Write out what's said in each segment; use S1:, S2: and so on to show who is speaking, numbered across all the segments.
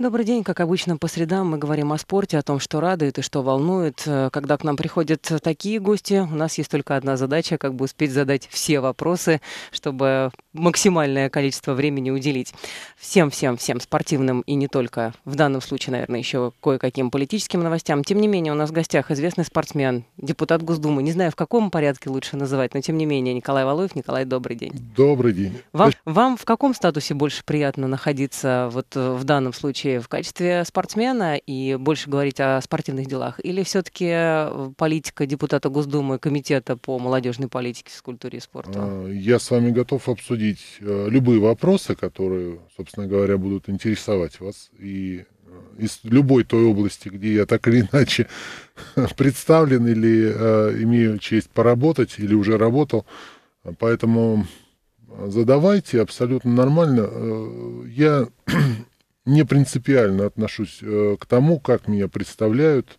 S1: Добрый день. Как обычно, по средам мы говорим о спорте, о том, что радует и что волнует. Э, когда к нам приходят такие гости, у нас есть только одна задача, как бы успеть задать все вопросы, чтобы максимальное количество времени уделить всем-всем-всем спортивным и не только, в данном случае, наверное, еще кое-каким политическим новостям. Тем не менее, у нас в гостях известный спортсмен, депутат Госдумы. Не знаю, в каком порядке лучше называть, но тем не менее, Николай Валуев. Николай, добрый день.
S2: Добрый день. Вам,
S1: вам в каком статусе больше приятно находиться вот в данном случае в качестве спортсмена и больше говорить о спортивных делах? Или все-таки э, политика депутата Госдумы, комитета по молодежной политике,
S2: физкультуре и спорту? А, я с вами готов обсудить обсудить э, любые вопросы, которые, собственно говоря, будут интересовать вас. И э, из любой той области, где я так или иначе представлен или э, имею честь поработать или уже работал. Поэтому задавайте абсолютно нормально. Я не принципиально отношусь к тому, как меня представляют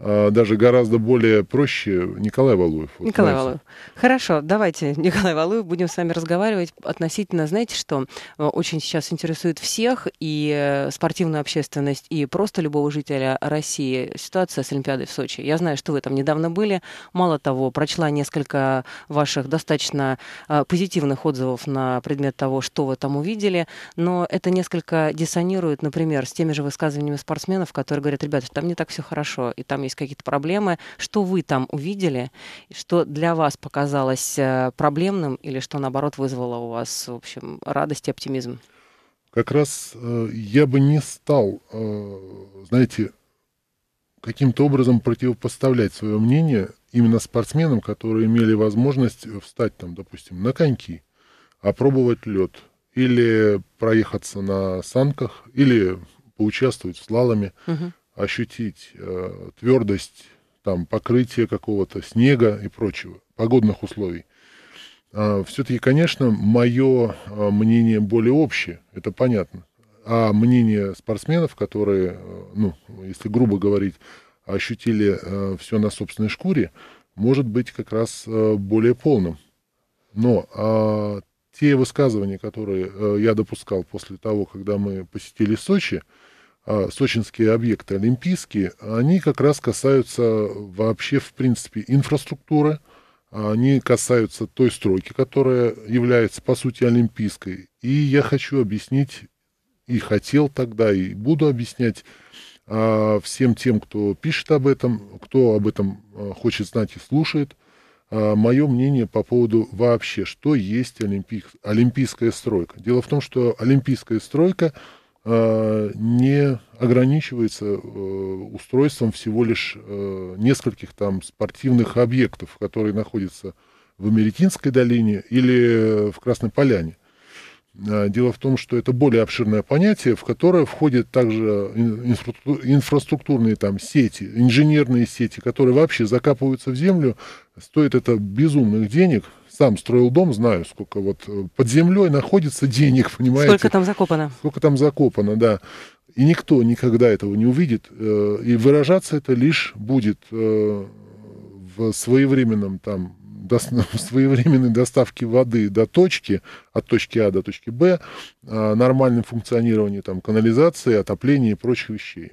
S2: а даже гораздо более проще Николай Валуев. Вот Николай нравится.
S1: Валуев. Хорошо, давайте, Николай Валуев, будем с вами разговаривать относительно, знаете что, э, очень сейчас интересует всех, и э, спортивную общественность, и просто любого жителя России ситуация с Олимпиадой в Сочи. Я знаю, что вы там недавно были, мало того, прочла несколько ваших достаточно э, позитивных отзывов на предмет того, что вы там увидели, но это несколько диссонирует, например, с теми же высказываниями спортсменов, которые говорят, ребята, там не так все хорошо, и там есть есть какие-то проблемы, что вы там увидели, что для вас показалось э, проблемным или что, наоборот, вызвало у вас, в общем, радость и оптимизм?
S2: Как раз э, я бы не стал, э, знаете, каким-то образом противопоставлять свое мнение именно спортсменам, которые имели возможность встать там, допустим, на коньки, опробовать лед, или проехаться на санках, или поучаствовать в слаломе. Угу ощутить э, твердость там, покрытие какого-то снега и прочего, погодных условий. А, Все-таки, конечно, мое э, мнение более общее, это понятно. А мнение спортсменов, которые, э, ну, если грубо говорить, ощутили э, все на собственной шкуре, может быть как раз э, более полным. Но э, те высказывания, которые э, я допускал после того, когда мы посетили Сочи, э, а, сочинские объекты олимпийские, они как раз касаются вообще, в принципе, инфраструктуры, а они касаются той стройки, которая является, по сути, олимпийской. И я хочу объяснить, и хотел тогда, и буду объяснять а, всем тем, кто пишет об этом, кто об этом хочет знать и слушает, мое мнение по поводу вообще, что есть олимпийская стройка. Дело в том, что олимпийская стройка – Э, не ограничивается э, устройством всего лишь э, нескольких там спортивных объектов, которые находятся в Америкинской долине или в Красной Поляне. Дело в том, что это более обширное понятие, в которое входят также инфраструктурные там, сети, инженерные сети, которые вообще закапываются в землю. Стоит это безумных денег, сам строил дом, знаю, сколько вот э, под землей находится денег, понимаете? Сколько
S1: там закопано?
S2: Сколько там закопано, да. И никто никогда этого не увидит. Э, и выражаться это лишь будет э, в своевременном там до, своевременной доставке воды до точки, от точки А до точки Б, а, нормальном функционировании там, канализации, отопления и прочих вещей.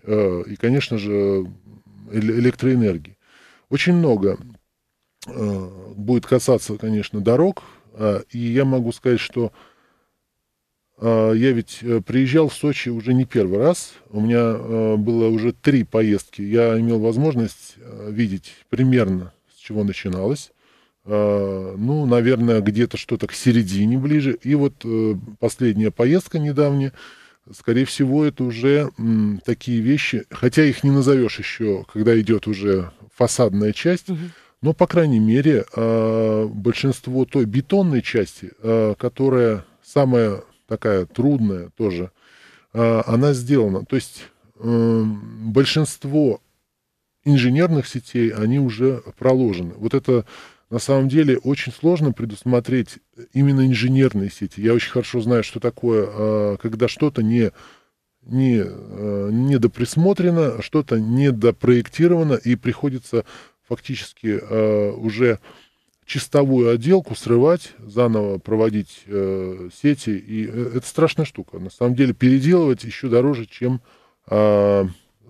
S2: И, конечно же, электроэнергии. Очень много Э, будет касаться, конечно, дорог. А, и я могу сказать, что а, я ведь э, приезжал в Сочи уже не первый раз. У меня э, было уже три поездки. Я имел возможность видеть примерно, с чего начиналось. А, ну, наверное, где-то что-то к середине ближе. И вот последняя поездка недавняя, скорее всего, это уже такие вещи, хотя их не назовешь еще, когда идет уже фасадная часть. Но, по крайней мере, э, большинство той бетонной части, э, которая самая такая трудная тоже, э, она сделана. То есть большинство инженерных сетей, они уже проложены. Вот это на самом деле очень сложно предусмотреть именно инженерные сети. Я очень хорошо знаю, что такое, когда что-то не не, недоприсмотрено, что-то недопроектировано, и приходится фактически э, уже чистовую отделку срывать, заново проводить э, сети. И э, это страшная штука. На самом деле переделывать еще дороже, чем э,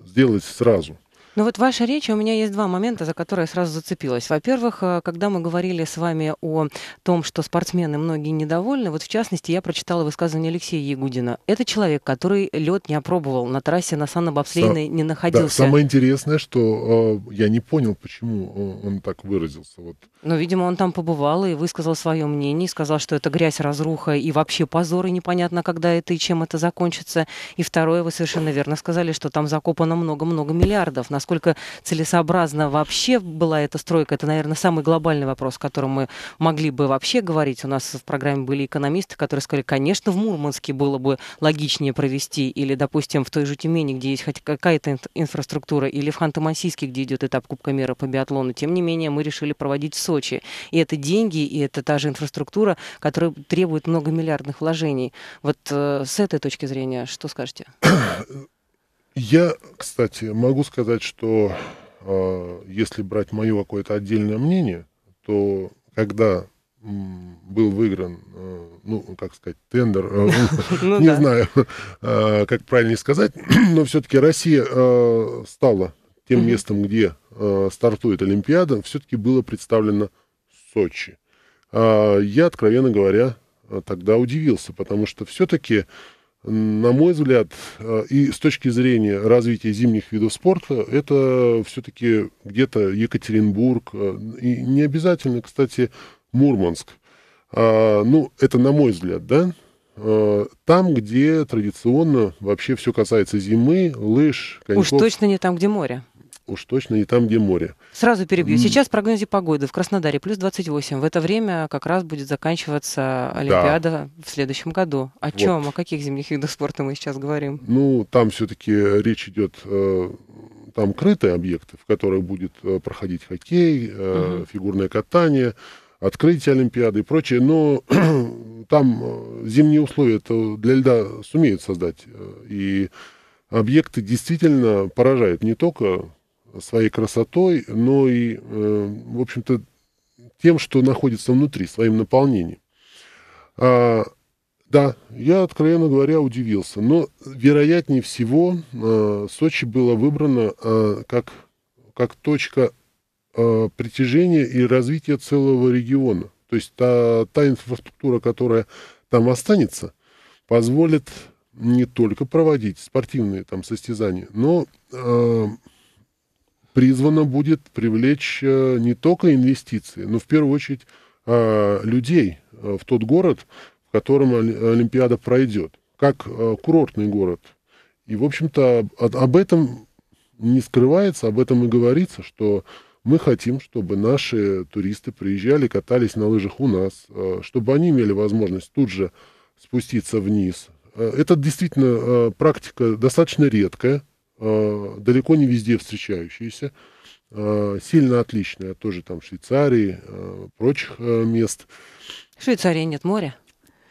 S2: сделать сразу.
S1: Ну вот ваша речь, у меня есть два момента, за которые я сразу зацепилась. Во-первых, э, когда мы говорили с вами о том, что спортсмены многие недовольны, вот в частности я прочитала высказывание Алексея Ягудина. Это человек, который лед не опробовал, на трассе на санобобслейной Са... не находился. Да, самое
S2: интересное, что э, я не понял, почему э, он так выразился. Вот
S1: но, видимо, он там побывал и высказал свое мнение, сказал, что это грязь, разруха и вообще позор, и непонятно, когда это и чем это закончится. И второе, вы совершенно верно сказали, что там закопано много-много миллиардов. Насколько целесообразно вообще была эта стройка, это, наверное, самый глобальный вопрос, о котором мы могли бы вообще говорить. У нас в программе были экономисты, которые сказали, конечно, в Мурманске было бы логичнее провести, или, допустим, в той же Тюмени, где есть хоть какая-то инфраструктура, или в Ханты-Мансийске, где идет этап Кубка мира по биатлону. Тем не менее, мы решили проводить в Сочи. И это деньги, и это та же инфраструктура, которая требует многомиллиардных вложений. Вот э, с этой точки зрения, что скажете?
S2: Я, кстати, могу сказать, что э, если брать мое какое-то отдельное мнение, то когда был выигран, э, ну, как сказать, тендер, э, ну не знаю, э, как правильнее сказать, но все-таки Россия стала тем местом, где э, стартует Олимпиада, все-таки было представлено Сочи. А я, откровенно говоря, э, тогда удивился, потому что все-таки, на мой взгляд, э, и с точки зрения развития зимних видов спорта, это все-таки где-то Екатеринбург, э, и не обязательно, кстати, Мурманск. А, ну, это на мой взгляд, да? там, где традиционно вообще все касается зимы, лыж, коньков. Уж
S1: точно не там, где море.
S2: Уж точно не там, где море.
S1: Сразу перебью. Сейчас в прогнозе погоды. В Краснодаре плюс 28. В это время как раз будет заканчиваться Олимпиада да. в следующем году. О вот. чем, о каких зимних видах спорта мы сейчас говорим?
S2: Ну, там все-таки речь идет, э, там крытые объекты, в которых будет э, проходить хоккей, угу. фигурное катание, открытие Олимпиады и прочее. Но там зимние условия для льда сумеют создать. И объекты действительно поражают не только своей красотой, но и, э, в общем-то, тем, что находится внутри, своим наполнением. А, да, я, откровенно говоря, удивился. Но, вероятнее всего, э, Сочи было выбрано э, как, как точка притяжения и развития целого региона. То есть та, та инфраструктура, которая там останется, позволит не только проводить спортивные там состязания, но призвано будет привлечь э, не только инвестиции, но в первую очередь э, людей э, в тот город, в котором Олимпиада пройдет, как курортный город. И, в общем-то, об этом не скрывается, об этом и говорится, что мы хотим, чтобы наши туристы приезжали, катались на лыжах у нас, чтобы они имели возможность тут же спуститься вниз. Это действительно практика достаточно редкая, Э, далеко не везде встречающаяся, э, сильно отличные тоже там Швейцарии, э, прочих мест.
S1: Швейцарии нет моря.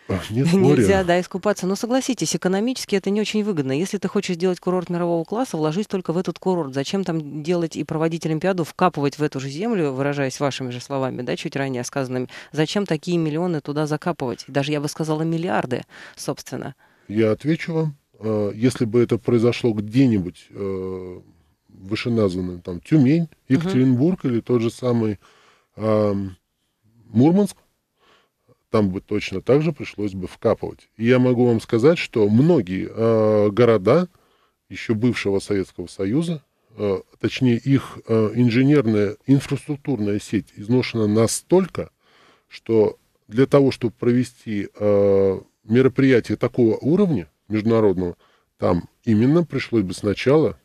S2: А, нет моря. Нельзя,
S1: да, искупаться. Но согласитесь, экономически это не очень выгодно. Если ты хочешь сделать курорт мирового класса, вложись только в этот курорт. Зачем там делать и проводить Олимпиаду, вкапывать в эту же землю, выражаясь вашими же словами, да, чуть ранее сказанными, зачем такие миллионы туда закапывать? Даже, я бы сказала, миллиарды, собственно.
S2: Я отвечу вам. Э, если бы это произошло где-нибудь э, вышеназванным, там, Тюмень, Екатеринбург угу. или тот же самый э, Мурманск, там бы точно так же пришлось бы вкапывать. И я могу вам сказать, что многие э, города еще бывшего Советского Союза, э, точнее их э, инженерная инфраструктурная сеть изношена настолько, что для того, чтобы провести э, мероприятие такого уровня, международного, там именно пришлось бы сначала,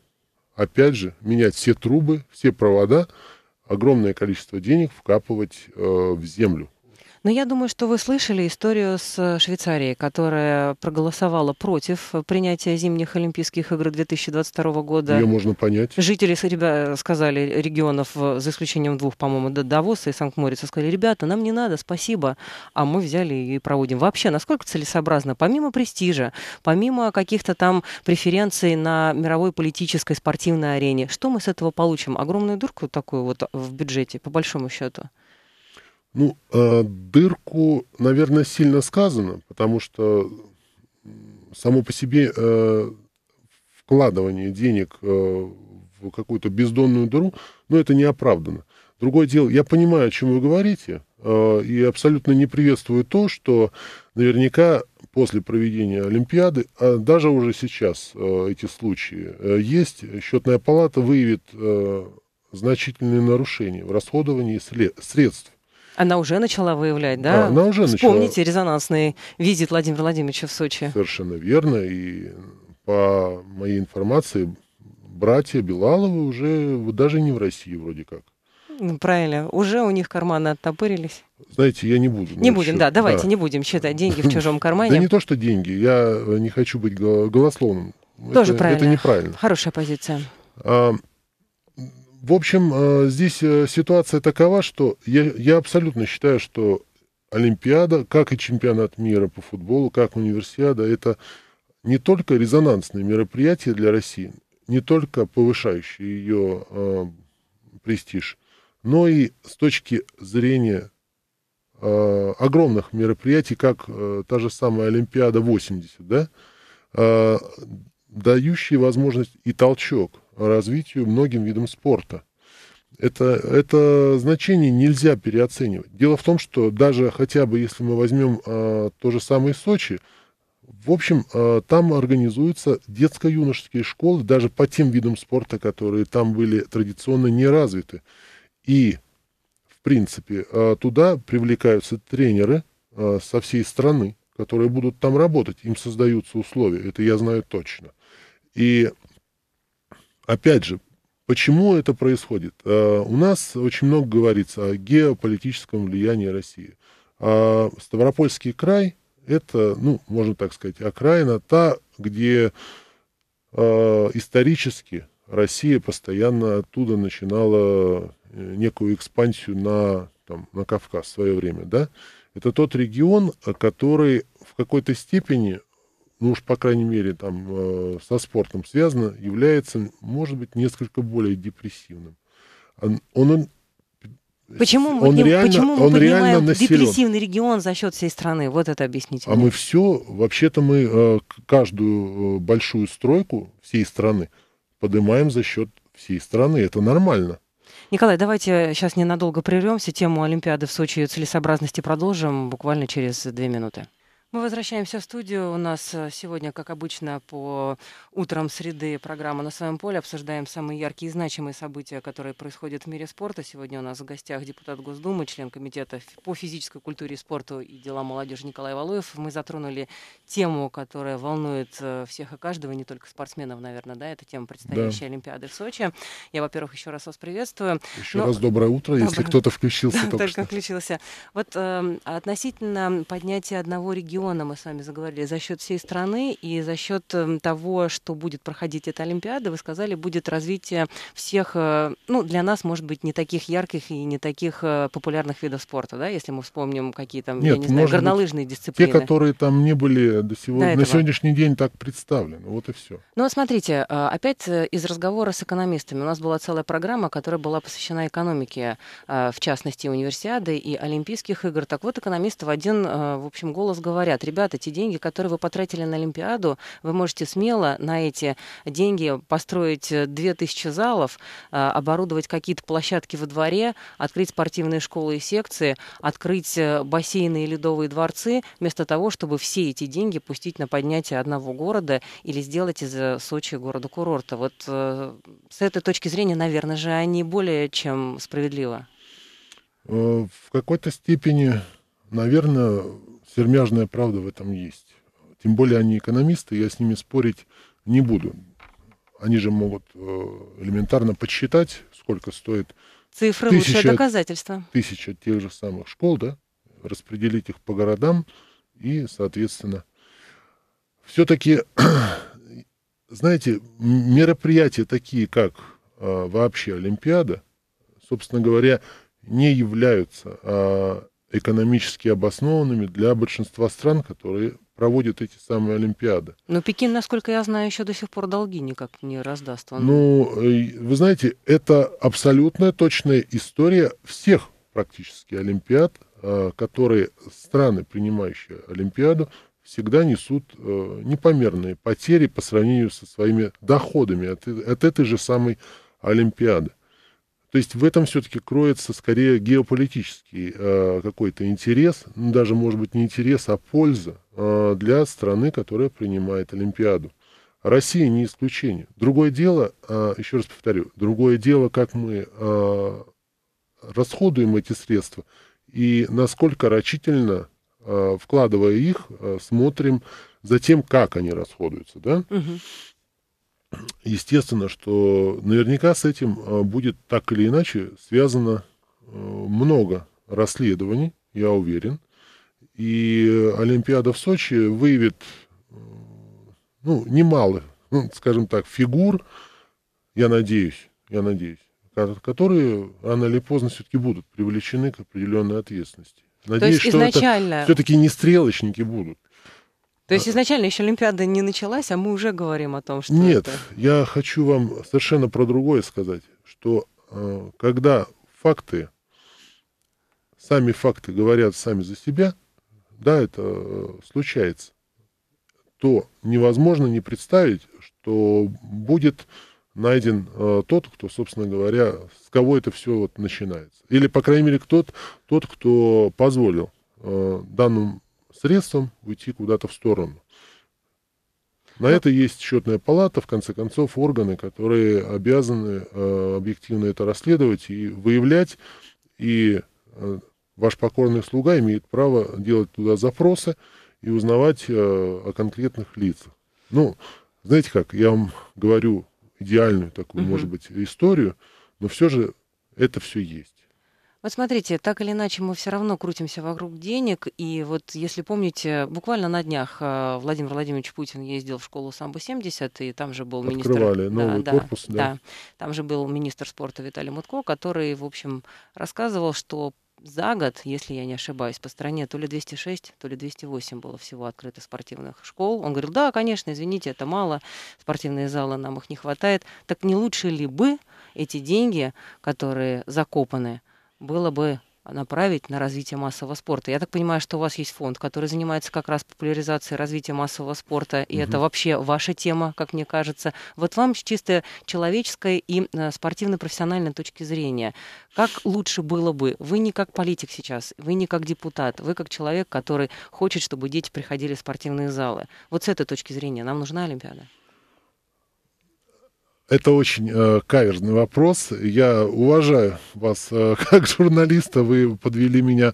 S2: опять же, менять все трубы, все провода, огромное количество денег вкапывать э, в землю.
S1: Но я думаю, что вы слышали историю с э, Швейцарией, которая проголосовала против э, принятия зимних Олимпийских игр 2022 года. Ее можно понять. Жители, ребята, сказали э, регионов, за исключением двух, по-моему, Давоса и Санкт-Морица, сказали, ребята, нам не надо, спасибо, а мы взяли ее и проводим. Вообще, насколько целесообразно, помимо престижа, помимо каких-то там преференций на мировой политической, спортивной арене, что мы с этого получим? Огромную дырку такую вот в бюджете, по большому счету.
S2: Ну, э, дырку, наверное, сильно сказано, потому что само по себе э, вкладывание денег э, в какую-то бездонную дыру, но ну, это не оправдано. Другое дело, я понимаю, о чем вы говорите, э, и абсолютно не приветствую то, что наверняка после проведения Олимпиады, а даже уже сейчас э, эти случаи э, есть, счетная палата выявит э, значительные нарушения в расходовании средств
S1: она уже начала выявлять, да? да она уже Вспомните резонансный визит Владимира Владимировича в Сочи.
S2: Совершенно верно. И по моей информации, братья Белаловы уже даже не в России вроде как.
S1: Ну, правильно. Уже у них карманы оттопырились.
S2: Знаете, я не буду. Не будем, счет. да. Давайте да.
S1: не будем считать деньги в чужом кармане. Да не
S2: то, что деньги. Я э, не хочу быть голословным. Тоже это, правильно. Это неправильно.
S1: Хорошая позиция.
S2: А, в общем, э, здесь э, ситуация такова, что я, я абсолютно считаю, что Олимпиада, как и чемпионат мира по футболу, как универсиада, это не только резонансные мероприятия для России, не только повышающие ее э, престиж, но и с точки зрения э, огромных мероприятий, как э, та же самая Олимпиада 80, да, э, дающие возможность и толчок развитию многим видам спорта. Это, это значение нельзя переоценивать. Дело в том, что даже хотя бы если мы возьмем э, то же самое Сочи, в общем, э, там организуются детско-юношеские школы даже по тем видам спорта, которые там были традиционно не развиты. И, в принципе, э, туда привлекаются тренеры э, со всей страны, которые будут там работать. Им создаются условия, это я знаю точно. И опять же, почему это происходит? А, у нас очень много говорится о геополитическом влиянии России. А Ставропольский край – это, ну, можно так сказать, окраина, та, где а, исторически Россия постоянно оттуда начинала э, некую экспансию на, там, на Кавказ в свое время, да? Это тот регион, который в какой-то степени ну уж по крайней мере там э, со спортом связано, является, может быть, несколько более депрессивным. Он, он Почему мы, он реально, почему мы он реально депрессивный
S1: регион за счет всей страны? Вот это объясните.
S2: А мне. мы все, вообще-то мы э, каждую э, большую стройку всей страны поднимаем за счет всей страны. Это нормально.
S1: Николай, давайте сейчас ненадолго прервемся. Тему Олимпиады в Сочи и целесообразности продолжим буквально через две минуты. Мы возвращаемся в студию. У нас э, сегодня, как обычно, по утрам среды программа «На своем поле». Обсуждаем самые яркие и значимые события, которые происходят в мире спорта. Сегодня у нас в гостях депутат Госдумы, член Комитета по физической культуре и спорту и делам молодежи Николай Валуев. Мы затронули тему, которая волнует э, всех и каждого, не только спортсменов, наверное, да? Это тема предстоящей да. Олимпиады в Сочи. Я, во-первых, еще раз вас приветствую. Еще Но... раз доброе утро, если кто-то включился. Только включился. Вот эм, а относительно поднятия одного региона миллиона, мы с вами заговорили, за счет всей страны и за счет эм, того, что будет проходить эта Олимпиада, вы сказали, будет развитие всех, э, ну, для нас, может быть, не таких ярких и не таких э, популярных видов спорта, да, если мы вспомним какие там, я не знаю, горнолыжные быть, дисциплины. Те, которые
S2: там не были до сегодня, до на сегодняшний день так представлены, вот и все.
S1: Ну, смотрите, э, опять из разговора с экономистами. У нас была целая программа, которая была посвящена экономике, в частности, универсиады и Олимпийских игр. Так вот, экономисты в один, в общем, голос говорят, говорят, ребята, те деньги, которые вы потратили на Олимпиаду, вы можете смело на эти деньги построить 2000 э, залов, э, оборудовать какие-то площадки во дворе, открыть спортивные школы и секции, открыть э, бассейны и ледовые дворцы, вместо того, чтобы все эти деньги пустить на поднятие одного города или сделать из Сочи города-курорта. Вот с этой точки зрения, наверное же, они более чем справедливо.
S2: В какой-то степени, наверное, Сермяжная правда в этом есть. Тем более они экономисты, я с ними спорить не буду. Они же могут э, элементарно подсчитать, сколько стоит Цифры тысяча, лучшее доказательство. Тысяча тех же самых школ, да, распределить их по городам и, соответственно, все-таки, знаете, мероприятия такие, как э, вообще Олимпиада, собственно говоря, не являются э, экономически обоснованными для большинства стран, которые проводят эти самые Олимпиады.
S1: Но Пекин, насколько я знаю, еще до сих пор долги никак не раздаст. Он... Ну,
S2: э, вы знаете, это абсолютная точная история всех практически Олимпиад, а, которые страны, принимающие Олимпиаду, всегда несут э, непомерные потери по сравнению со своими доходами от, от этой же самой Олимпиады. То есть в этом все-таки кроется скорее геополитический э, какой-то интерес, ну, даже, может быть, не интерес, а польза э, для страны, которая принимает Олимпиаду. Россия не исключение. Другое дело, э, еще раз повторю, другое дело, как мы э, расходуем эти средства и насколько рачительно, э, вкладывая их, э, смотрим за тем, как они расходуются. Да? Угу естественно, что наверняка с этим а, будет так или иначе связано а, много расследований, я уверен. И Олимпиада в Сочи выявит а, ну, немало, скажем так, фигур, я надеюсь, я надеюсь, которые рано или поздно все-таки будут привлечены к определенной ответственности. Надеюсь, То есть изначально... что это все-таки не стрелочники будут.
S1: То есть а. изначально еще Олимпиада не началась, а мы уже говорим о том, что... Нет, это...
S2: я хочу вам совершенно про другое сказать, что э, когда факты, сами факты говорят сами за себя, да, это э, случается, то невозможно не представить, что будет найден э, тот, кто, собственно говоря, с кого это все вот начинается. Или, по крайней мере, тот, тот кто позволил э, данным средством уйти куда-то в сторону. На ну, это есть счетная палата, в конце концов, органы, которые обязаны э, объективно это расследовать и выявлять. И э, ваш покорный слуга имеет право делать туда запросы и узнавать э, о конкретных лицах. Ну, знаете как, я вам говорю идеальную такую, угу. может быть, историю, но все же это все есть.
S1: Вот смотрите, так или иначе мы все равно крутимся вокруг денег. И вот если помните, буквально на днях а, Владимир Владимирович Путин ездил в школу Самбо-70, и там же был министр... Открывали да, новый да, корпус, да. да. Там же был министр спорта Виталий Мутко, который, в общем, рассказывал, что за год, если я не ошибаюсь, по стране то ли 206, то ли 208 было всего открыто спортивных школ. Он говорил, да, конечно, извините, это мало, спортивные залы нам их не хватает. Так не лучше ли бы эти деньги, которые закопаны, было бы направить на развитие массового спорта. Я так понимаю, что у вас есть фонд, который занимается как раз популяризацией развития массового спорта, и угу. это вообще ваша тема, как мне кажется. Вот вам с чисто человеческой и э, спортивно-профессиональной точки зрения, как лучше было бы? Вы не как политик сейчас, вы не как депутат, вы как человек, который хочет, чтобы дети приходили в спортивные залы. Вот с этой точки зрения нам нужна Олимпиада?
S2: Это очень э, каверзный вопрос. Я уважаю вас э, как журналиста. Вы подвели меня,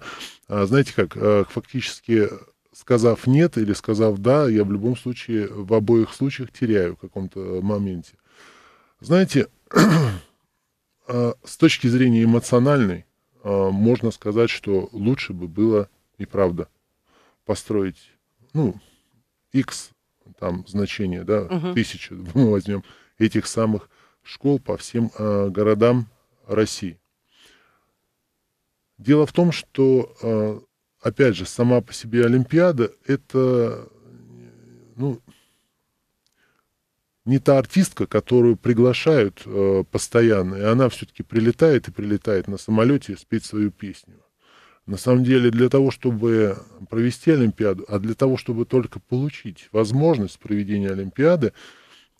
S2: э, знаете как, э, фактически сказав нет или сказав да, я в любом случае, в обоих случаях теряю в каком-то э, моменте. Знаете, э, с точки зрения эмоциональной, э, можно сказать, что лучше бы было и правда построить, ну, X там значение, да, угу. тысячу мы возьмем – этих самых школ по всем э, городам России. Дело в том, что, э, опять же, сама по себе Олимпиада – это ну, не та артистка, которую приглашают э, постоянно, и она все-таки прилетает и прилетает на самолете и спит свою песню. На самом деле, для того, чтобы провести Олимпиаду, а для того, чтобы только получить возможность проведения Олимпиады, э,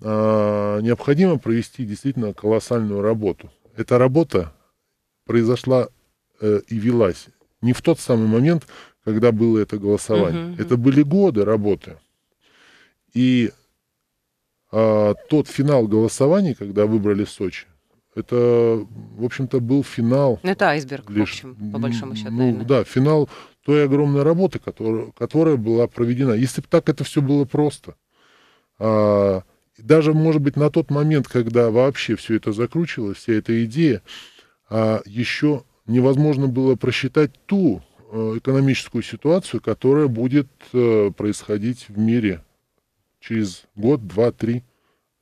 S2: Э, необходимо провести действительно колоссальную работу. Эта работа произошла э, и велась не в тот самый момент, когда было это голосование. Угу, угу. Это были годы работы. И а, тот финал голосования, когда выбрали Сочи, это, в общем-то, был финал. Ну, это
S1: айсберг, лишь, в общем, по большому счету. Ну,
S2: да, финал той огромной работы, которая, которая была проведена. Если бы так это все было просто. А, даже, может быть, на тот момент, когда вообще все это закручивалось, вся эта идея, а, еще невозможно было просчитать ту э, экономическую ситуацию, которая будет э, происходить в мире через год, два, три.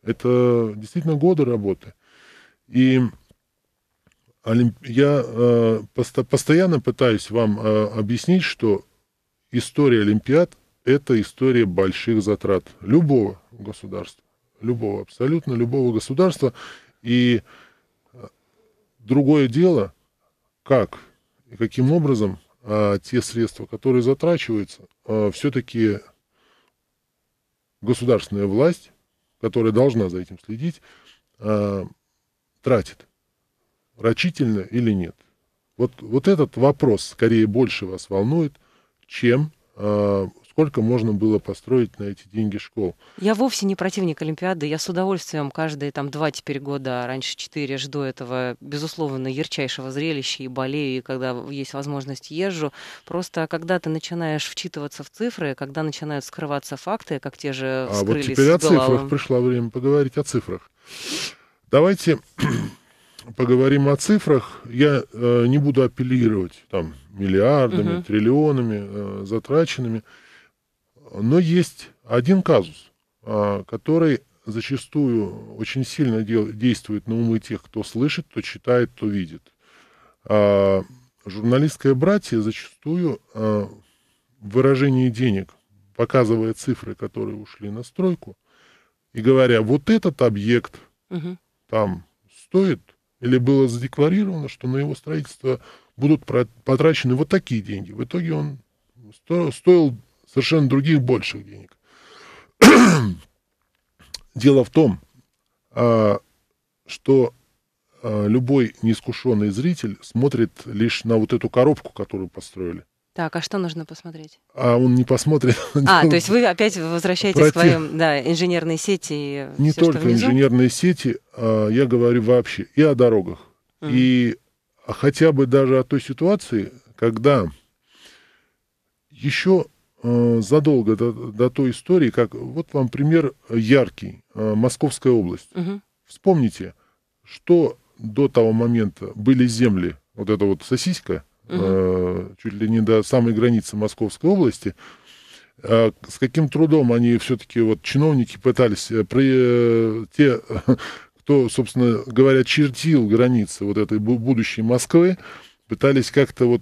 S2: Это действительно годы работы. И я э, постоянно пытаюсь вам объяснить, что история Олимпиад – это история больших затрат любого государства любого, абсолютно любого государства. И э, другое дело, как и каким образом а, те средства, которые затрачиваются, а, все-таки государственная власть, которая должна за этим следить, а, тратит, рачительно или нет. Вот, вот этот вопрос скорее больше вас волнует, чем а, сколько можно было построить на эти деньги школ.
S1: Я вовсе не противник Олимпиады. Я с удовольствием каждые там два теперь года, а раньше четыре, жду этого, безусловно, ярчайшего зрелища и болею, и когда есть возможность езжу. Просто когда ты начинаешь вчитываться в цифры, когда начинают скрываться факты, как те же А вот теперь о цифрах
S2: пришло время поговорить о цифрах. Давайте поговорим о цифрах. Я э, не буду апеллировать там миллиардами, угу. триллионами э, затраченными. Но есть один казус, а, который зачастую очень сильно действует на умы тех, кто слышит, кто читает, кто видит. А, журналистское братье зачастую а, в выражении денег, показывая цифры, которые ушли на стройку, и говоря, вот этот объект угу. там стоит, или было задекларировано, что на его строительство будут потрачены вот такие деньги. В итоге он стоил совершенно других больших денег. Дело в том, а, что а, любой неискушенный зритель смотрит лишь на вот эту коробку, которую построили.
S1: Так, а что нужно посмотреть?
S2: А он не посмотрит. А, то есть
S1: вы опять возвращаетесь Против... к своим да, инженерной сети и Не все, только инженерные
S2: сети, а, я говорю вообще и о дорогах. Mm. И хотя бы даже о той ситуации, когда еще Э, задолго до, до той истории, как вот вам пример яркий, э, Московская область. Угу. Вспомните, что до того момента были земли, вот эта вот сосиска, угу. чуть ли не до самой границы Московской области, с каким трудом они все-таки, вот чиновники пытались, при, те, кто, собственно говоря, чертил границы вот этой будущей Москвы, пытались как-то вот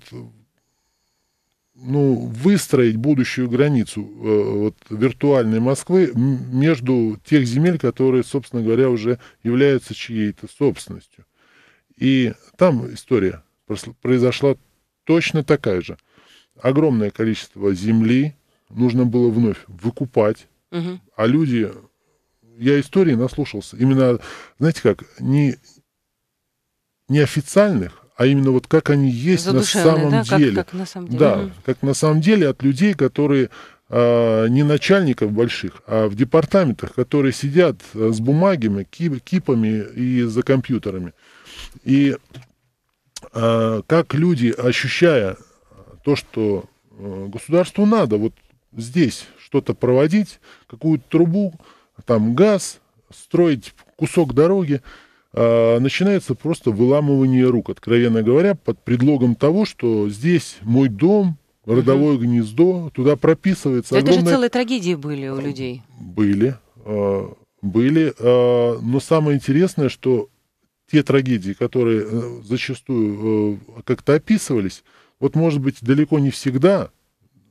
S2: ну, выстроить будущую границу э, вот, виртуальной Москвы между тех земель, которые, собственно говоря, уже являются чьей-то собственностью. И там история произошла точно такая же. Огромное количество земли нужно было вновь выкупать, угу. а люди... Я истории наслушался. Именно, знаете как, не, не официальных, а именно вот как они есть на самом да? деле. Как, как на самом деле. Да, как на самом деле от людей, которые а, не начальников больших, а в департаментах, которые сидят э, с бумагами, кипами и за компьютерами. И а, как люди, ощущая то, что э, государству надо вот здесь что-то проводить, какую-то трубу, там газ, строить кусок дороги, а, начинается просто выламывание рук, откровенно говоря, под предлогом того, что здесь мой дом, родовое угу. гнездо, туда прописывается. Это огромное... же
S1: целые трагедии были у людей.
S2: Были, а, были. А, но самое интересное, что те трагедии, которые э, зачастую э, как-то описывались, вот, может быть, далеко не всегда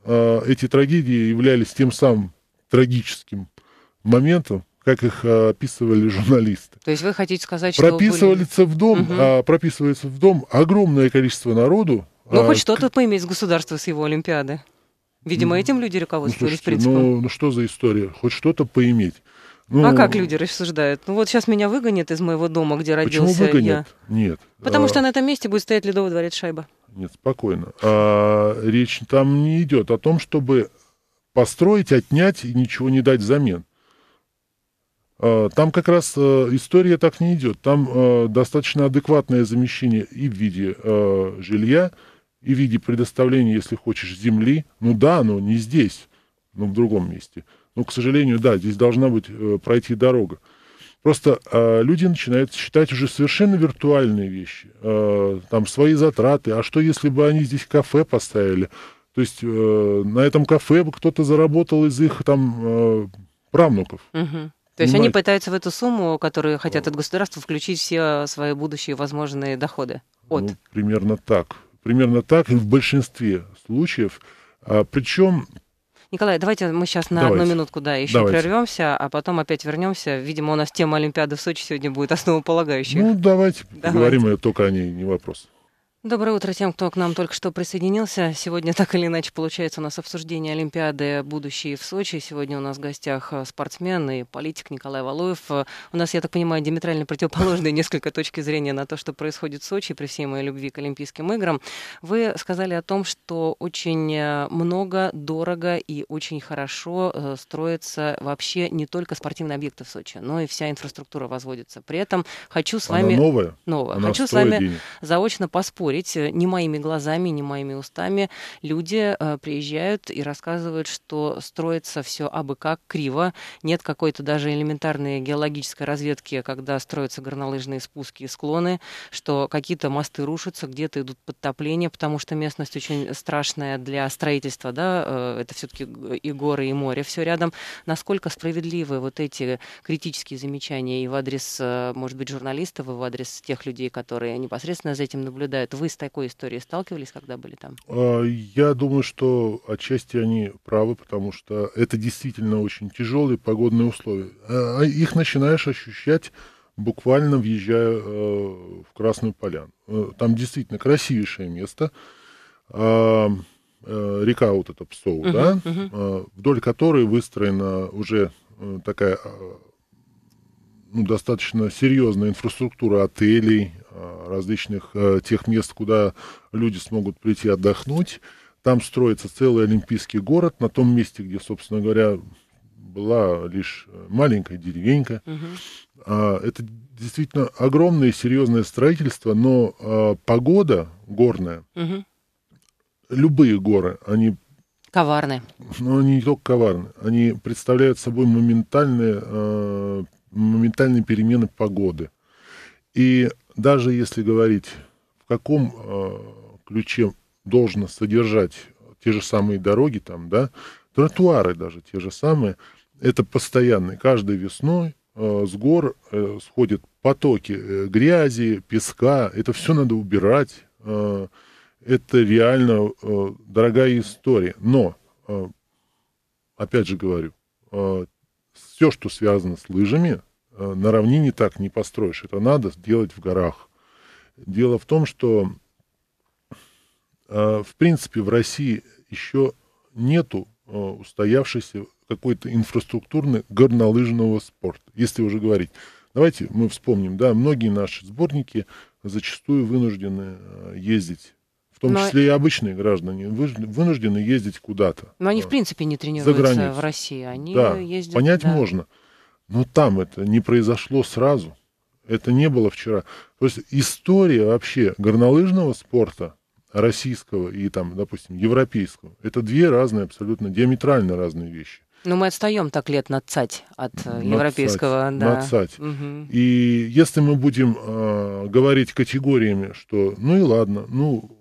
S2: эти трагедии являлись тем самым трагическим моментом, как их э, описывали журналисты.
S1: То есть вы хотите сказать, что... Прописывается
S2: были... в дом, угу. а, прописывается в дом огромное количество народу. Ну, а, хоть
S1: что-то к... поиметь с государства, с его Олимпиады. Видимо, ну, этим люди руководствовались ну, слушайте, принципом.
S2: Ну, ну, что за история? Хоть что-то поиметь. Ну, а как люди
S1: рассуждают? Ну вот сейчас меня выгонят из моего дома, где родился почему выгонят?
S2: я. Нет. Потому а... что
S1: на этом месте будет стоять ледовый дворец шайба.
S2: Нет, спокойно. А, речь там не идет о том, чтобы построить, отнять и ничего не дать взамен. А, там как раз э, история так не идет. Там э, достаточно адекватное замещение и в виде э, жилья, и в виде предоставления, если хочешь, земли. Ну да, но не здесь, но в другом месте. Но, к сожалению, да, здесь должна быть пройти дорога. Просто люди начинают считать уже совершенно виртуальные вещи, там свои затраты. А что, если бы они здесь кафе поставили? То есть на этом кафе бы кто-то заработал из их там э, правнуков. Угу. То есть Ноль. они
S1: пытаются в эту сумму, которую хотят э. от государства, включить все свои будущие возможные доходы
S2: ну, от. Ну, примерно так. Примерно так и в большинстве случаев. А, причем
S1: Николай, давайте мы сейчас на давайте. одну минутку, да, еще давайте. прервемся, а потом опять вернемся. Видимо, у нас тема Олимпиады в Сочи сегодня будет основополагающей. Ну,
S2: давайте, давайте. поговорим только о ней, не вопрос.
S1: Доброе утро тем, кто к нам только что присоединился. Сегодня так или иначе получается у нас обсуждение Олимпиады будущей в Сочи». Сегодня у нас в гостях э, спортсмен и политик Николай Валуев. Э, у нас, я так понимаю, диаметрально противоположные несколько точки зрения на то, что происходит в Сочи при всей моей любви к Олимпийским играм. Вы сказали о том, что очень э, много, дорого и очень хорошо строится вообще не только спортивные объекты в Сочи, но и вся инфраструктура возводится. При этом хочу с вами... Она новая? Новая. Она хочу с вами денег. заочно поспорить говорить, э, не моими глазами, не моими устами. Люди э, приезжают и рассказывают, что строится все абы как криво. Нет какой-то даже элементарной геологической разведки, когда строятся горнолыжные спуски и склоны, что какие-то мосты рушатся, где-то идут подтопления, потому что местность очень страшная для строительства, да, э, это все-таки и горы, и море, все рядом. Насколько справедливы вот эти критические замечания и в адрес, может быть, журналистов, и в адрес тех людей, которые непосредственно за этим наблюдают? вы с такой историей сталкивались, когда были там?
S2: А, я думаю, что отчасти они правы, потому что это действительно очень тяжелые погодные условия. А, а их начинаешь ощущать буквально въезжая э, в Красную Поляну. Э, там действительно красивейшее место. Э, река вот эта Псоу, uh-huh, да, uh-huh. вдоль которой выстроена уже такая ну, достаточно серьезная инфраструктура отелей, а, различных э, тех мест, куда люди смогут прийти отдохнуть. Там строится целый олимпийский город на том месте, где, собственно говоря, была лишь э, маленькая деревенька. Угу. Это действительно огромное и серьезное строительство, но а, погода горная, угу. любые горы, они коварны. Но ну, они не только коварны, они представляют собой моментальные э, моментальные перемены погоды. И даже если говорить, в каком э, ключе должно содержать те же самые дороги, там, да, тротуары даже те же самые, это постоянные. Каждой весной э, с гор э, сходят потоки э, грязи, песка. Это все надо убирать. Э, это реально э, дорогая история. Но, э, опять же говорю, э, все, что связано с лыжами, Э, на равнине так не построишь. Это надо делать в горах. Дело в том, что, э, в принципе, в России еще нету э, устоявшейся какой-то инфраструктурной горнолыжного спорта, если уже говорить. Давайте мы вспомним, да, многие наши сборники зачастую вынуждены ездить в том Но... числе и обычные граждане, вынуждены ездить куда-то.
S1: Но они, в принципе, не тренируются в России. Они да, ездят, понять да.
S2: можно. Но там это не произошло сразу. Это не было вчера. То есть история вообще горнолыжного спорта, российского и там, допустим, европейского, это две разные, абсолютно диаметрально разные вещи.
S1: Ну, мы отстаем так лет на цать от э, на европейского. Цать, да. На цать. Угу.
S2: И если мы будем э, говорить категориями, что ну и ладно, ну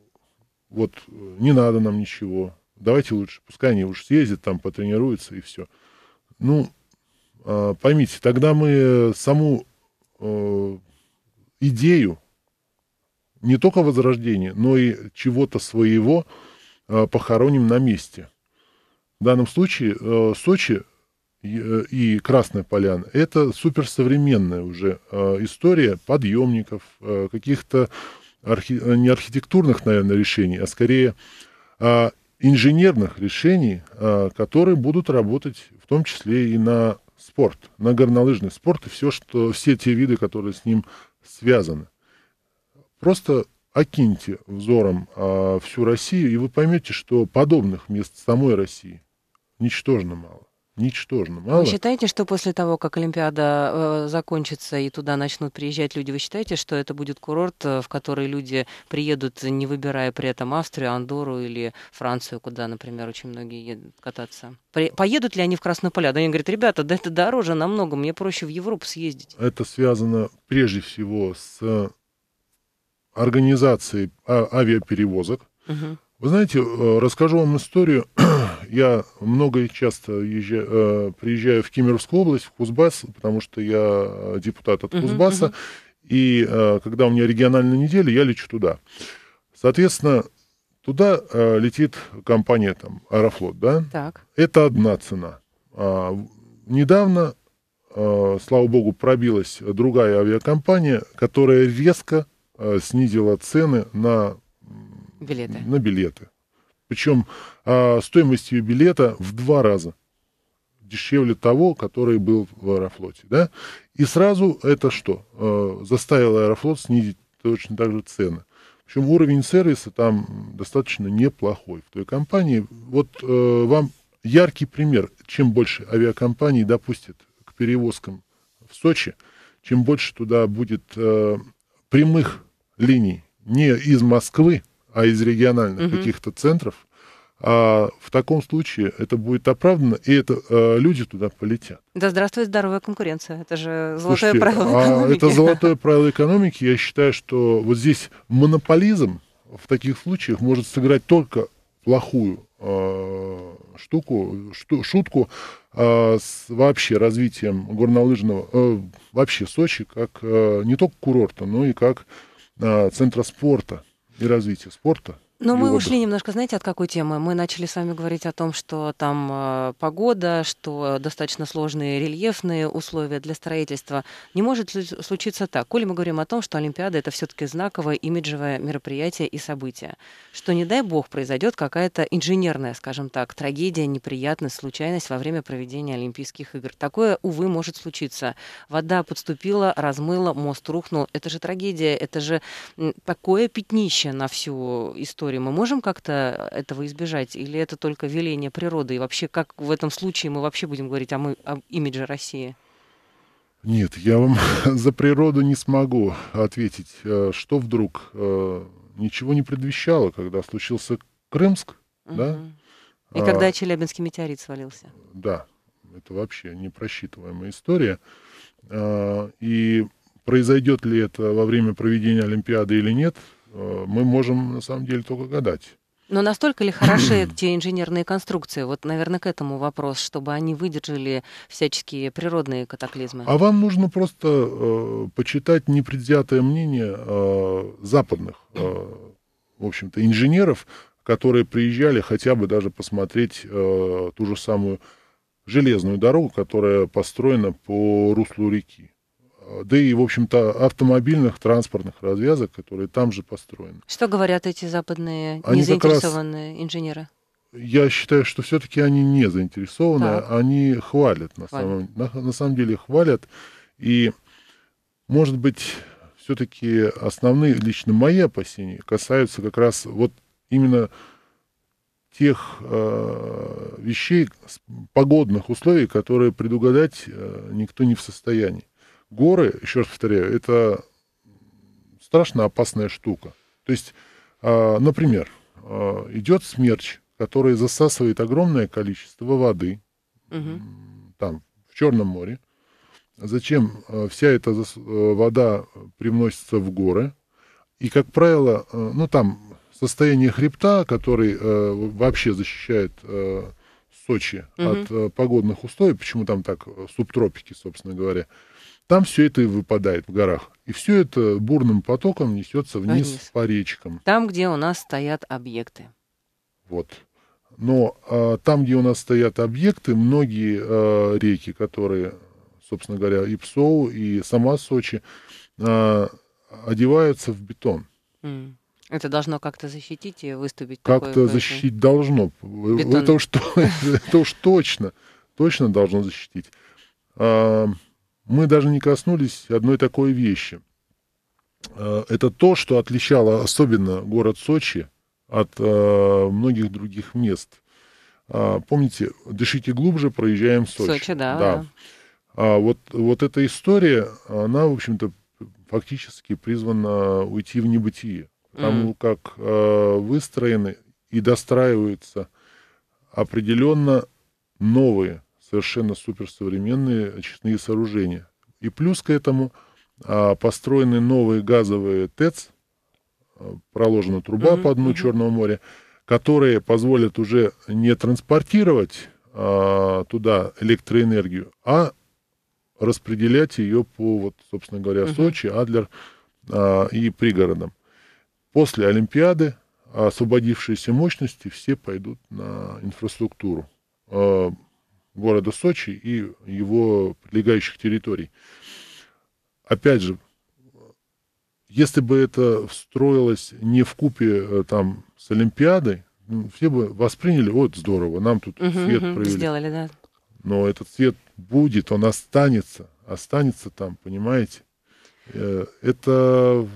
S2: вот э, не надо нам ничего, давайте лучше, пускай они уж съездят там, потренируются и все. Ну, а, поймите, тогда мы саму э, идею не только возрождения, но и чего-то своего э, похороним на месте. В данном случае э, Сочи и Красная Поляна – это суперсовременная уже история подъемников, каких-то архи... не архитектурных, наверное, решений, а скорее а, инженерных решений, а, которые будут работать в том числе и на спорт, на горнолыжный спорт и все, что, все те виды, которые с ним связаны. Просто окиньте взором а, всю Россию, и вы поймете, что подобных мест самой России ничтожно мало ничтожно а мало. Вы
S1: считаете, что после того, как Олимпиада э, закончится и туда начнут приезжать люди, вы считаете, что это будет курорт, э, в который люди приедут, не выбирая при этом Австрию, Андору или Францию, куда, например, очень многие едут кататься? При... Поедут ли они в Красную Поляну? Они говорят, ребята, да это дороже намного, мне проще в Европу съездить.
S2: Это связано прежде всего с организацией а, авиаперевозок. Угу. Вы знаете, э, расскажу вам историю я много и часто езжаю, э, приезжаю в Кемеровскую область, в Кузбасс, потому что я э, депутат от Кузбасса, uh-huh, uh-huh. и э, когда у меня региональная неделя, я лечу туда. Соответственно, туда э, летит компания там Аэрофлот, да? Так. Это одна цена. А, недавно, э, слава богу, пробилась другая авиакомпания, которая резко э, снизила цены на билеты. На билеты. Причем а, стоимостью билета в два раза дешевле того, который был в Аэрофлоте. Да? И сразу это что? А, заставило Аэрофлот снизить точно так же цены. Причем уровень сервиса там достаточно неплохой в той компании. Вот э, вам яркий пример. Чем больше авиакомпаний допустит к перевозкам в Сочи, чем больше туда будет э, прямых линий не из Москвы, а из региональных угу. каких-то центров, а в таком случае это будет оправдано, и это а, люди туда полетят.
S1: Да здравствует здоровая конкуренция, это же золотое Слушайте, правило экономики. А это
S2: золотое правило экономики, я считаю, что вот здесь монополизм в таких случаях может сыграть только плохую э, штуку, шту, шутку э, с вообще развитием горнолыжного, э, вообще Сочи как э, не только курорта, но и как э, центра спорта и развития спорта
S1: но ну, мы отдыха. ушли немножко, знаете, от какой темы? Мы начали с вами говорить о том, что там э, погода, что достаточно сложные рельефные условия для строительства. Не может случиться так? Коли мы говорим о том, что Олимпиада это все-таки знаковое имиджевое мероприятие и событие, что не дай бог произойдет какая-то инженерная, скажем так, трагедия, неприятность, случайность во время проведения Олимпийских игр. Такое, увы, может случиться. Вода подступила, размыла, мост рухнул. Это же трагедия, это же такое пятнище на всю историю истории, мы можем как-то э, этого избежать? Или это только веление природы? И вообще, как в этом случае мы вообще будем говорить о, а мы, о имидже России?
S2: Нет, я вам за природу не смогу ответить. Э, что вдруг? Э, ничего не предвещало, когда случился Крымск, угу. да? И а, когда
S1: Челябинский метеорит свалился.
S2: Да, это вообще непросчитываемая история. и произойдет ли это во время проведения Олимпиады или нет, Э, мы можем на самом деле только гадать.
S1: Но настолько ли хороши те инженерные конструкции? Вот, наверное, к этому вопрос, чтобы они выдержали всяческие природные катаклизмы. А
S2: вам нужно просто э, почитать непредвзятое мнение э, западных, э, в общем-то, инженеров, которые приезжали хотя бы даже посмотреть э, ту же самую железную дорогу, которая построена по руслу реки. А, да и, в общем-то, автомобильных транспортных развязок, которые там же построены.
S1: Что говорят эти западные они незаинтересованные раз, инженеры?
S2: Я считаю, что все-таки они не заинтересованы, так. они хвалят, на, хвалят. Самом, на, на самом деле хвалят. И, может быть, все-таки основные, лично мои опасения касаются как раз вот именно тех э, вещей, погодных условий, которые предугадать э, никто не в состоянии горы, еще раз повторяю, это страшно опасная штука. То есть, а, например, а, идет смерч, который засасывает огромное количество воды угу. там, в Черном море. Зачем а, вся эта э, вода привносится в горы? И, как правило, э, ну там состояние хребта, который э, вообще защищает Сочи угу. от погодных условий, почему там так субтропики, собственно говоря, там все это и выпадает в горах. И все это бурным потоком несется вниз, вниз. по речкам.
S1: Там, где у нас стоят объекты.
S2: Вот. Но а, там, где у нас стоят объекты, многие а, реки, которые, собственно говоря, и Псоу, и сама Сочи, а, одеваются в бетон.
S1: Mm. Это должно как-то защитить и выступить. Как-то защитить
S2: должно. Бетон. Это уж, это уж точно, точно должно защитить. А, мы даже не коснулись одной такой вещи. Э, это то, что отличало особенно город Сочи от э, многих других мест. А, помните, дышите глубже, проезжаем Сочи. Сочи, да. да. А вот, вот эта история, она, в общем-то, фактически призвана уйти в небытие. Потому mm. как э, выстроены и достраиваются определенно новые совершенно суперсовременные очистные сооружения. И плюс к этому а, построены новые газовые ТЭЦ, а, проложена труба mm-hmm. по дну Черного моря, которые позволят уже не транспортировать а, туда электроэнергию, а распределять ее по, вот, собственно говоря, Сочи, Адлер а, и пригородам. После Олимпиады освободившиеся мощности все пойдут на инфраструктуру. А, города Сочи и его прилегающих территорий. Опять же, если бы это встроилось не в купе э, там с Олимпиадой, все бы восприняли, вот здорово, нам тут угу, свет угу, провели. Сделали, да. Но этот свет будет, он останется, останется там, понимаете? Э, это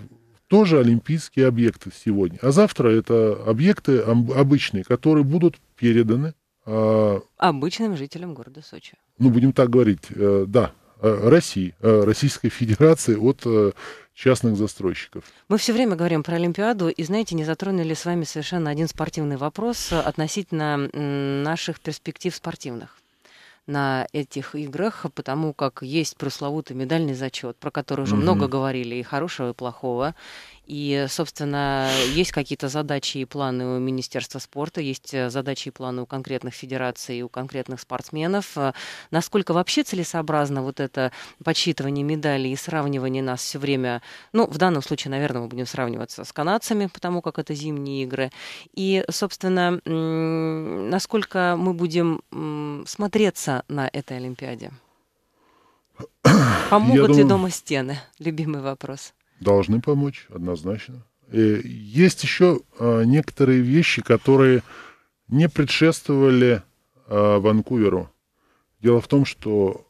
S2: тоже олимпийские объекты сегодня. А завтра это объекты обычные, которые будут переданы а,
S1: Обычным жителям города
S2: Сочи. Ну, будем так говорить, э, да, э, России, э, Российской Федерации от частных застройщиков.
S1: Мы все время говорим про Олимпиаду, и, знаете, не затронули с вами совершенно один спортивный вопрос относительно наших перспектив спортивных на этих играх, потому как есть пресловутый медальный зачет, про который уже mm-hmm. много говорили, и хорошего, и плохого. И, собственно, есть какие-то задачи и планы у Министерства спорта, есть э, задачи и планы у конкретных федераций и у конкретных спортсменов. Э, насколько вообще целесообразно вот это подсчитывание медалей и сравнивание нас все время, ну, в данном случае, наверное, мы будем сравниваться с канадцами, потому как это зимние игры. И, собственно, насколько мы будем смотреться на этой Олимпиаде? Помогут Я ли думаю... дома стены? Любимый
S2: вопрос. Должны помочь, однозначно. И э, есть еще а, некоторые вещи, которые не предшествовали а, Ванкуверу. Дело в том, что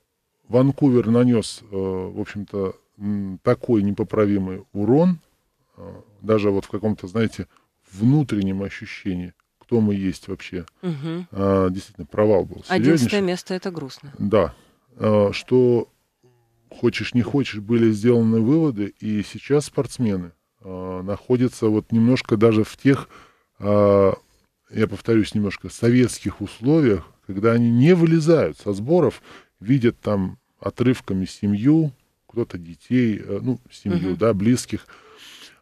S2: Ванкувер нанес, э, в общем-то, такой непоправимый урон, а, даже вот в каком-то, знаете, внутреннем ощущении, кто мы есть вообще. Угу. Действительно, провал был. Одиннадцатое место — это грустно. Да. Что хочешь не хочешь, были сделаны выводы, и сейчас спортсмены э, находятся вот немножко даже в тех, э, я повторюсь немножко, советских условиях, когда они не вылезают со сборов, видят там отрывками семью, кто-то детей, э, ну, семью, угу. да, близких,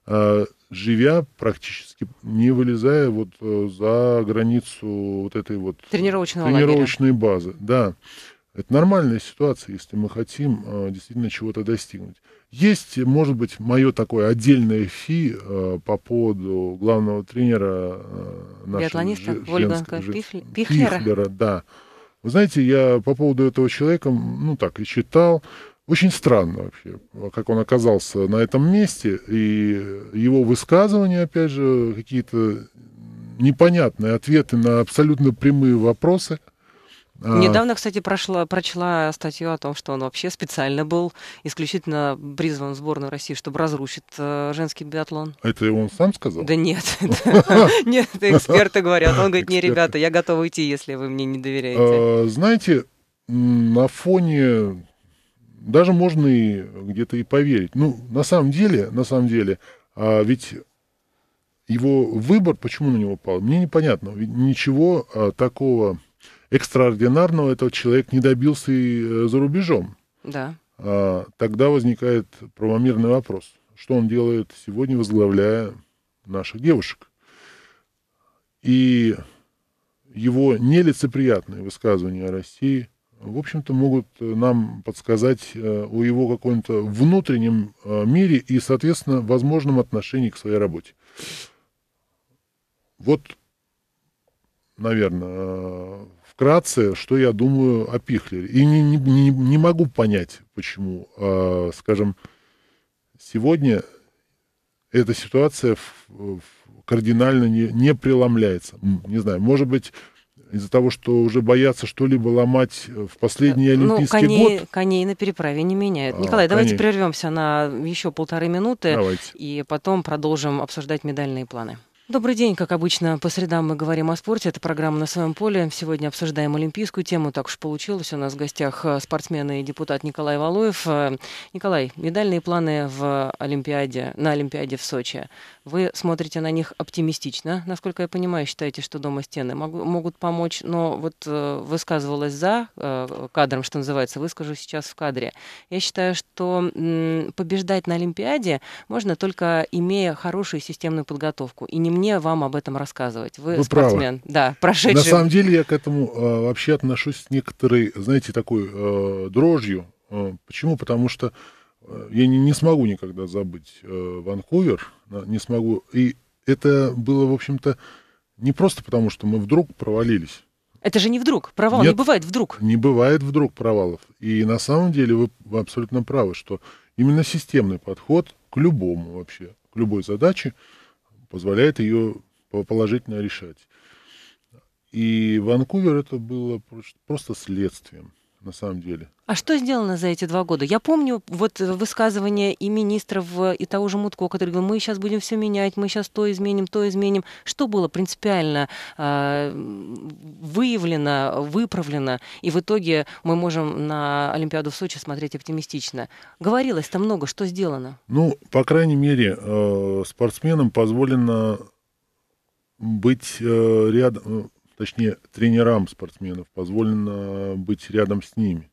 S2: э, живя практически, не вылезая вот э, за границу вот этой вот
S1: тренировочной лагеря.
S2: базы, да. Это нормальная ситуация, если мы хотим э, действительно чего-то достигнуть. Есть, может быть, мое такое отдельное фи э, по поводу главного тренера э, нашего же, Вольфганга же, Пифлера. Пифлера. Да. Вы знаете, я по поводу этого человека, ну так, и читал. Очень странно вообще, как он оказался на этом месте. И его высказывания, опять же, какие-то непонятные ответы на абсолютно прямые вопросы – а. Недавно,
S1: кстати, прошла, прочла статью о том, что он вообще специально был исключительно призван в сборную России, чтобы разрушить э, женский биатлон. это он сам сказал? Да нет. Нет, эксперты говорят. Он говорит, не, ребята, я готов уйти, если вы мне не доверяете. А,
S2: знаете, на фоне даже можно и где-то и поверить. Ну, на самом деле, на самом деле, а ведь его выбор, почему на него пал, мне непонятно. Ведь ничего а, такого экстраординарного этот человек не добился и э, за рубежом. Да. А, тогда возникает правомерный вопрос. Что он делает сегодня, возглавляя наших девушек? И его нелицеприятные высказывания о России, в общем-то, могут нам подсказать э, о его каком-то внутреннем э, мире и, соответственно, возможном отношении к своей работе. Вот, наверное, вкратце, что я думаю о Пихлере. И не, не, не могу понять, почему, э, скажем, сегодня эта ситуация в, в кардинально не, не преломляется. Не знаю, может быть, из-за того, что уже боятся что-либо ломать в последний э, ну, коней, год.
S1: Коней на переправе не меняют. А, Николай, а, давайте прервемся на еще полторы минуты давайте. и потом продолжим обсуждать медальные планы. Добрый день. Как обычно, по средам мы говорим о спорте. Это программа «На своем поле». Сегодня обсуждаем олимпийскую тему. Так уж получилось. У нас в гостях э, спортсмен и депутат Николай Валуев. Э, Николай, медальные планы в Олимпиаде, на Олимпиаде в Сочи. Вы смотрите на них оптимистично, насколько я понимаю. Считаете, что дома стены могут помочь. Но вот э, высказывалась за кадром, что называется. Выскажу сейчас в кадре. Я считаю, что побеждать на Олимпиаде можно только имея хорошую системную подготовку и не мне вам об этом рассказывать. Вы, Вы спортсмен, правы. да, прошедший. На самом
S2: деле я к этому э, вообще отношусь с некоторой, знаете, такой э, дрожью. Э, почему? Потому что э, я не, не смогу никогда забыть э, Ванкувер, не смогу. И это было, в общем-то, не просто потому, что мы вдруг провалились.
S1: Это же не вдруг. Провал Нет, не бывает
S2: вдруг. Не бывает вдруг провалов. И на самом деле вы, вы абсолютно правы, что именно системный подход к любому вообще, к любой задаче – позволяет ее положительно решать. И Ванкувер это было просто следствием на самом деле.
S1: А что сделано за эти два года? Я помню вот высказывание и министров, и того же Мутко, который говорил, мы сейчас будем все менять, мы сейчас то изменим, то изменим. Что было принципиально э, выявлено, выправлено, и в итоге мы можем на Олимпиаду в Сочи смотреть оптимистично. Говорилось-то много, что сделано?
S2: Ну, по крайней мере, э, спортсменам позволено быть э, рядом э, точнее, тренерам спортсменов позволено быть рядом с ними.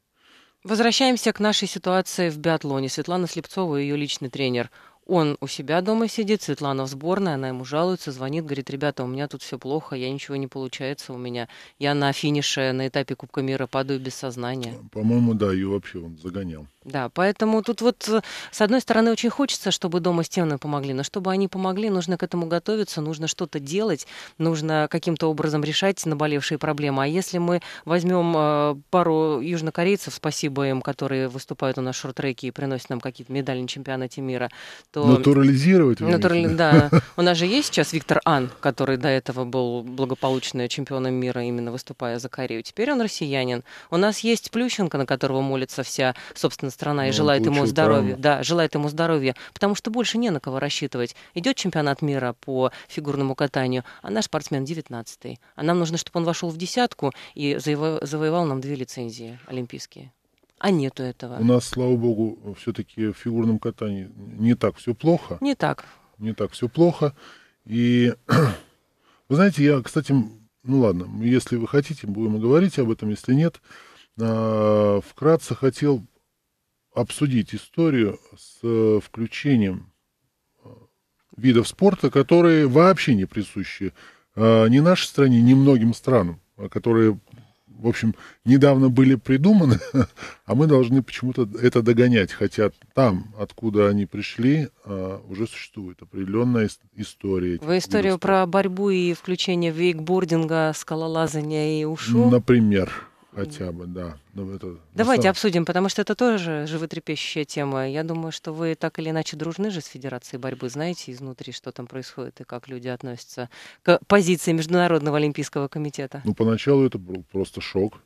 S1: Возвращаемся к нашей ситуации в биатлоне. Светлана Слепцова, и ее личный тренер, он у себя дома сидит, Светлана в сборной, она ему жалуется, звонит, говорит, ребята, у меня тут все плохо, я ничего не получается у меня. Я на финише, на этапе Кубка мира падаю без сознания.
S2: По-моему, да, ее вообще он загонял.
S1: Да, поэтому тут вот, э, с одной стороны, очень хочется, чтобы дома стены помогли, но чтобы они помогли, нужно к этому готовиться, нужно что-то делать, нужно каким-то образом решать наболевшие проблемы. А если мы возьмем э, пару южнокорейцев, спасибо им, которые выступают у нас в шорт-треке и приносят нам какие-то медали на чемпионате мира, что... Натурализировать? Натурали... Да. У нас же есть сейчас Виктор Ан, который до этого был благополучным чемпионом мира, именно выступая за Корею. Теперь он россиянин. У нас есть Плющенко, на которого молится вся, собственно, страна и ну, он желает ему здоровья. Травму. Да, желает ему здоровья, потому что больше не на кого рассчитывать. Идет чемпионат мира по фигурному катанию, а наш спортсмен 19-й. А нам нужно, чтобы он вошел в десятку и заво... завоевал нам две лицензии олимпийские. А нету этого. У нас,
S2: слава богу, все-таки в фигурном катании не так все плохо. Не так. Не так все плохо. И вы знаете, я, кстати, ну ладно, если вы хотите, будем говорить об этом, если нет, а, вкратце хотел обсудить историю с э, включением э, видов спорта, которые вообще не присущи э, ни нашей стране, ни многим странам, а которые в общем, недавно были придуманы, а мы должны почему-то это догонять, хотя там, откуда они пришли, а, уже существует определенная история. Вы историю про
S1: борьбу и включение вейкбординга, скалолазания и
S2: ушу? Например хотя бы, да. Но это, Давайте самом... обсудим,
S1: потому что это тоже животрепещущая тема. Я думаю, что вы так или иначе дружны же с Федерацией борьбы, знаете изнутри, что там происходит и как люди относятся к позиции Международного олимпийского комитета.
S2: Ну, поначалу это был просто шок.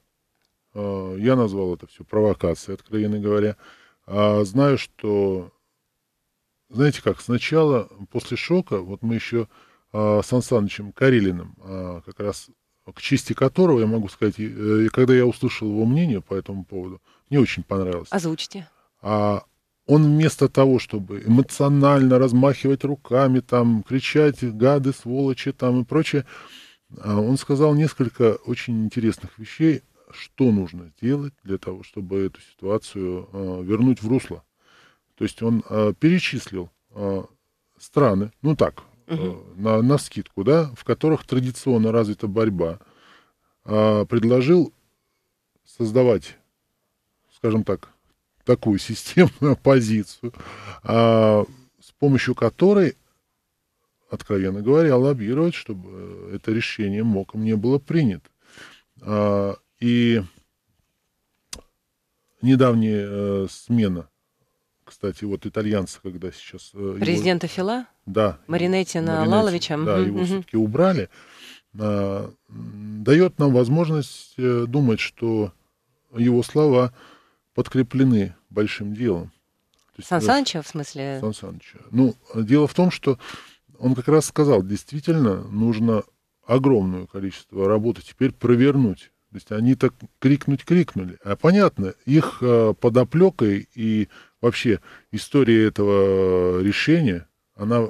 S2: А, я назвал это все провокацией, откровенно говоря. А знаю, что, знаете как, сначала после шока, вот мы еще а, с Сан Санычем Карелиным как раз к чести которого, я могу сказать, э, и когда я услышал его мнение по этому поводу, мне очень понравилось. Озвучите. А, он вместо того, чтобы эмоционально размахивать руками, там, кричать «гады, сволочи» там и прочее, а он сказал несколько очень интересных вещей, что нужно сделать для того, чтобы эту ситуацию э, вернуть в русло. То есть он э, перечислил страны, ну так, угу. на, на скидку, да, в которых традиционно развита борьба, а, предложил создавать, скажем так, такую системную оппозицию, а, с помощью которой, откровенно говоря, лоббировать, чтобы это решение МОКом не было принято. А, и недавняя э, смена кстати, вот итальянцы, когда сейчас... Э, Президента его, Фила? Да.
S1: Маринеттина Лаловича? Да, угу, его все-таки
S2: убрали. А, дает нам возможность э, думать, что его слова подкреплены большим делом. Сан Саныча,
S1: в смысле? Сан
S2: Саныча. Ну, дело в том, что он как раз сказал, действительно нужно огромное количество работы теперь провернуть. То есть они так крикнуть крикнули. А понятно, их э, подоплекой и вообще история этого решения, она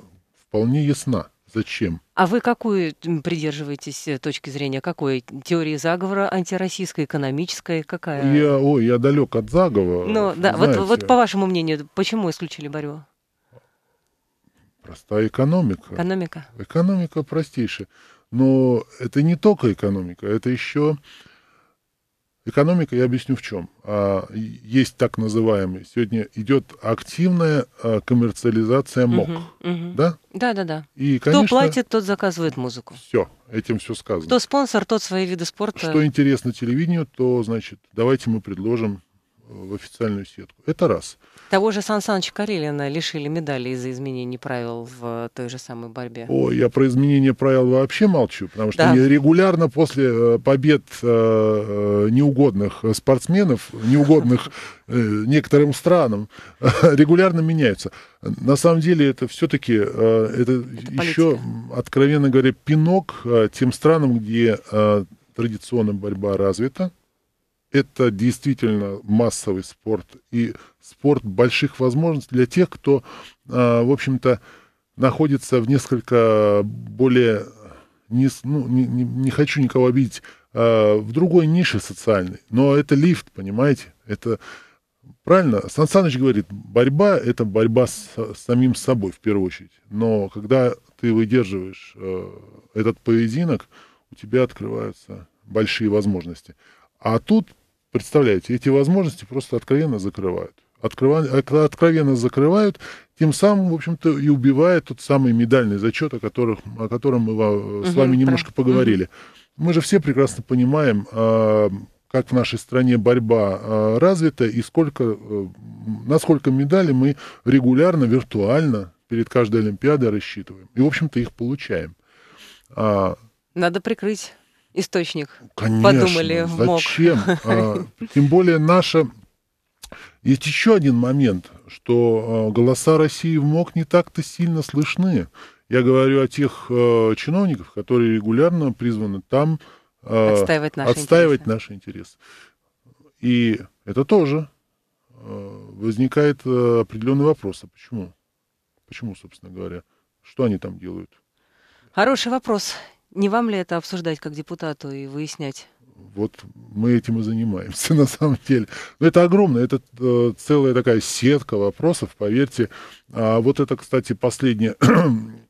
S2: вполне ясна. Зачем?
S1: А вы какую придерживаетесь э, точки зрения? Какой? Теории заговора антироссийской, экономической? Какая?
S2: Я, ой, я далек от заговора. Ну да, вот, вот по
S1: вашему мнению, почему исключили Барева?
S2: Простая экономика. Экономика. Экономика простейшая. Но это не только экономика, это еще Экономика, я объясню в чем. А, есть так называемый, сегодня идет активная а, коммерциализация МОК. Угу, угу. Да? Да, да, да. И, конечно, Кто платит, тот заказывает музыку. Все, этим все сказано. Кто
S1: спонсор, тот свои виды спорта. Что
S2: интересно телевидению, то, значит, давайте мы предложим в официальную сетку. Это раз.
S1: Того же Сан Саныча Карелина лишили медали из-за изменений правил в той же самой борьбе. О,
S2: я про изменения правил вообще молчу, потому что да. регулярно после э, побед э, э, неугодных спортсменов, неугодных некоторым странам, регулярно меняются. На самом деле это все-таки это, это еще, откровенно говоря, пинок тем странам, где традиционная борьба развита, это действительно массовый спорт и спорт больших возможностей для тех, кто, а, в общем-то, находится в несколько более, не, ну, не, не хочу никого обидеть, а, в другой нише социальной. Но это лифт, понимаете? Это правильно. Сан Саныч говорит, борьба – это борьба с, с самим собой в первую очередь. Но когда ты выдерживаешь э, этот поединок, у тебя открываются большие возможности. А тут Представляете, эти возможности просто откровенно закрывают. Открыва... Откровенно закрывают, тем самым, в общем-то, и убивает тот самый медальный зачет, о, которых, о котором мы э, с вами немножко про... поговорили. Угу. Мы же все прекрасно понимаем, а, как в нашей стране борьба а, развита и сколько, э, насколько медали мы регулярно, виртуально перед каждой Олимпиадой рассчитываем. И, в общем-то, их получаем. А
S1: Надо прикрыть источник,
S2: Конечно, подумали в МОК. Зачем? А, тем более наша... Есть еще один момент, что а, голоса России в МОК не так-то сильно слышны. Я говорю о тех а, чиновников, которые регулярно призваны там отстаивать наши, отстаивать интересы. наши интересы. И это тоже возникает определенный вопрос. А почему? Почему, собственно говоря? Что они там делают?
S1: Хороший вопрос. Не вам ли это обсуждать как депутату и выяснять?
S2: Вот мы этим и занимаемся, на самом деле. Но это огромно, это э, целая такая сетка вопросов, поверьте. А вот это, кстати, последнее э,